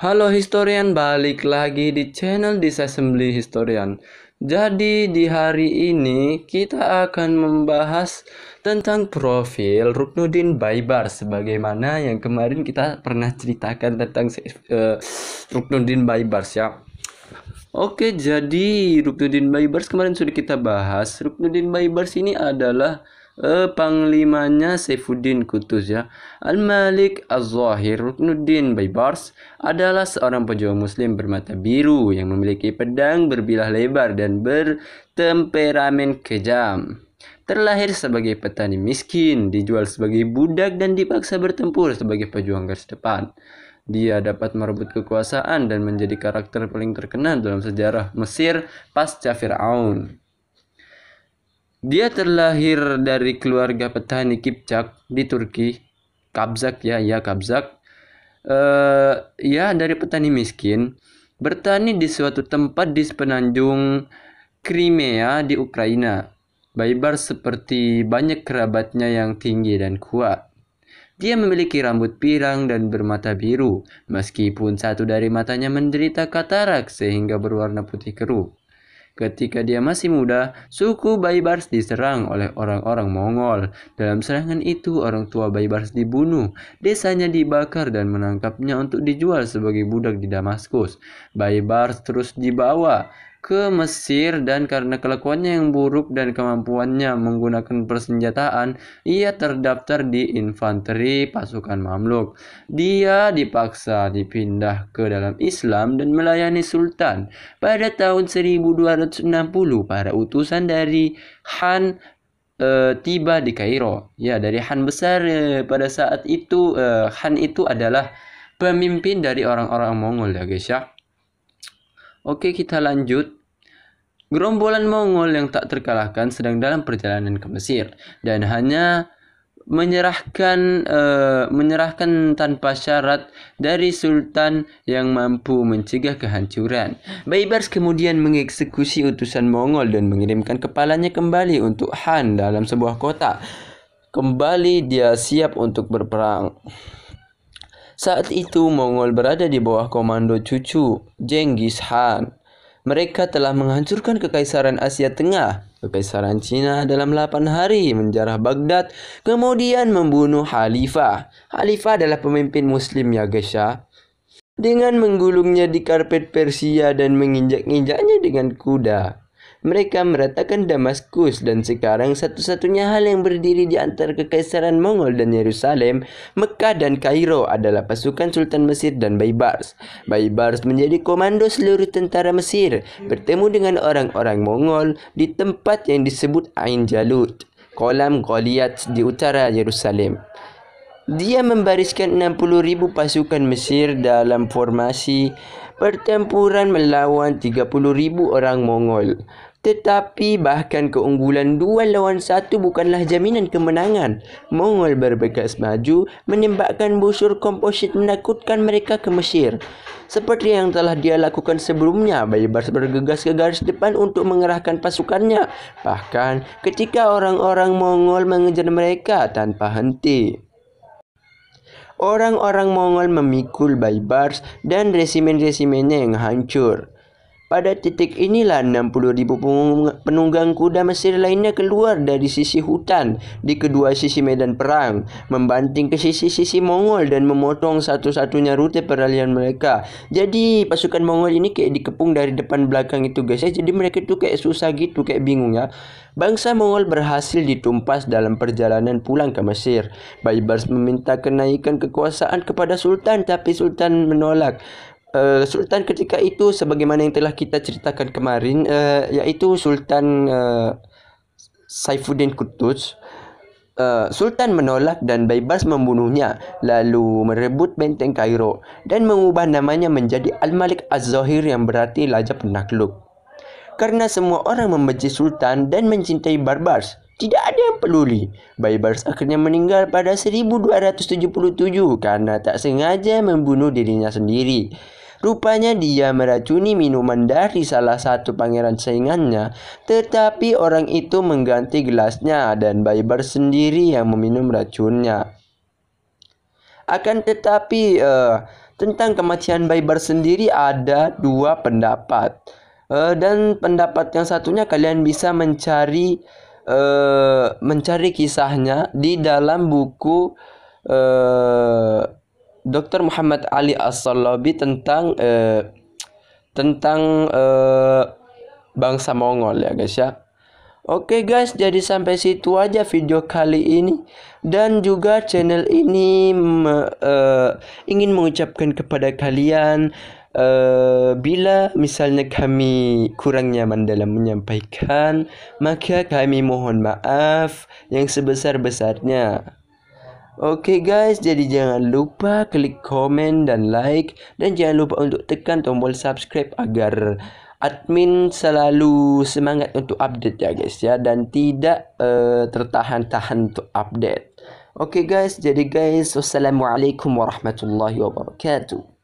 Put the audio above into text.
Halo historian, balik lagi di channel Disassembly Historian. Jadi di hari ini kita akan membahas tentang profil Ruknuddin Baibar sebagaimana yang kemarin kita pernah ceritakan tentang uh, eh, Ruknuddin Baibar ya. Oke, jadi Ruknuddin Baibars kemarin sudah kita bahas. Ruknuddin Baibars ini adalah uh, panglimanya Saifuddin Kutuzya, ya. Al-Malik Az-Zahir Ruknuddin Baybars adalah seorang pejuang muslim bermata biru yang memiliki pedang berbilah lebar dan bertemperamen kejam. Terlahir sebagai petani miskin, dijual sebagai budak dan dipaksa bertempur sebagai pejuang garis depan. Dia dapat merebut kekuasaan dan menjadi karakter paling terkenal dalam sejarah Mesir pasca Fir'aun. Dia terlahir dari keluarga petani kipcak di Turki, Kabzak ya, ya Kabzak. Uh, ya dari petani miskin, bertani di suatu tempat di sepenanjung Crimea di Ukraina. Baibar seperti banyak kerabatnya yang tinggi dan kuat. Dia memiliki rambut pirang dan bermata biru, meskipun satu dari matanya menderita katarak sehingga berwarna putih keruh. Ketika dia masih muda, suku Baibars diserang oleh orang-orang Mongol. Dalam serangan itu, orang tua Baibars dibunuh, desanya dibakar dan menangkapnya untuk dijual sebagai budak di Damaskus. Baibars terus dibawa ke Mesir dan karena kelakuannya yang buruk dan kemampuannya menggunakan persenjataan, ia terdaftar di infanteri pasukan Mamluk. Dia dipaksa dipindah ke dalam Islam dan melayani sultan. Pada tahun 1260, para utusan dari Han e, tiba di Kairo. Ya, dari Han besar e, pada saat itu e, Han itu adalah pemimpin dari orang-orang Mongol ya guys ya. Oke, kita lanjut. Gerombolan Mongol yang tak terkalahkan sedang dalam perjalanan ke Mesir dan hanya menyerahkan e, menyerahkan tanpa syarat dari sultan yang mampu mencegah kehancuran. Baibars kemudian mengeksekusi utusan Mongol dan mengirimkan kepalanya kembali untuk Han dalam sebuah kota. Kembali dia siap untuk berperang. Saat itu Mongol berada di bawah komando cucu Genghis Khan. Mereka telah menghancurkan Kekaisaran Asia Tengah, Kekaisaran Cina dalam 8 hari menjarah Baghdad, kemudian membunuh Khalifah. Khalifah adalah pemimpin muslim ya guys ya. Dengan menggulungnya di karpet Persia dan menginjak-injaknya dengan kuda. mereka meratakan Damaskus dan sekarang satu-satunya hal yang berdiri di antara kekaisaran Mongol dan Yerusalem, Mekah dan Kairo adalah pasukan Sultan Mesir dan Baybars. Baybars menjadi komando seluruh tentara Mesir, bertemu dengan orang-orang Mongol di tempat yang disebut Ain Jalut, kolam Goliath di utara Yerusalem. Dia membariskan 60,000 pasukan Mesir dalam formasi pertempuran melawan 30,000 orang Mongol. Tetapi bahkan keunggulan dua lawan satu bukanlah jaminan kemenangan. Mongol berbekas maju, menembakkan busur komposit menakutkan mereka ke Mesir. Seperti yang telah dia lakukan sebelumnya, Baybars bergegas ke garis depan untuk mengerahkan pasukannya. Bahkan ketika orang-orang Mongol mengejar mereka tanpa henti. Orang-orang Mongol memikul Baybars dan resimen-resimennya yang hancur. Pada titik inilah 60.000 penunggang kuda Mesir lainnya keluar dari sisi hutan di kedua sisi medan perang, membanting ke sisi-sisi Mongol dan memotong satu-satunya rute peralihan mereka. Jadi pasukan Mongol ini kayak dikepung dari depan belakang itu guys ya. Jadi mereka tuh kayak susah gitu, kayak bingung ya. Bangsa Mongol berhasil ditumpas dalam perjalanan pulang ke Mesir. Baibars meminta kenaikan kekuasaan kepada sultan tapi sultan menolak. Eh, sultan ketika itu sebagaimana yang telah kita ceritakan kemarin uh, iaitu sultan uh, Saifuddin Qutuz uh, sultan menolak dan bebas membunuhnya lalu merebut benteng Kairo dan mengubah namanya menjadi Al-Malik Az-Zahir yang berarti raja penakluk Karena semua orang membenci sultan dan mencintai barbars tidak ada yang peduli. Baibars akhirnya meninggal pada 1277 karena tak sengaja membunuh dirinya sendiri. Rupanya dia meracuni minuman dari salah satu pangeran saingannya, tetapi orang itu mengganti gelasnya dan Baibar sendiri yang meminum racunnya. Akan tetapi uh, tentang kematian Baibar sendiri ada dua pendapat. Uh, dan pendapat yang satunya kalian bisa mencari uh, mencari kisahnya di dalam buku uh, Dr. Muhammad Ali as tentang eh, tentang eh, bangsa Mongol ya guys ya. Oke guys, jadi sampai situ aja video kali ini dan juga channel ini me, mm, uh, ingin mengucapkan kepada kalian uh, bila misalnya kami kurang nyaman dalam menyampaikan, maka kami mohon maaf yang sebesar-besarnya. Oke okay guys, jadi jangan lupa klik komen dan like dan jangan lupa untuk tekan tombol subscribe agar admin selalu semangat untuk update ya guys ya dan tidak uh, tertahan-tahan untuk update. Oke okay guys, jadi guys, wassalamualaikum warahmatullahi wabarakatuh.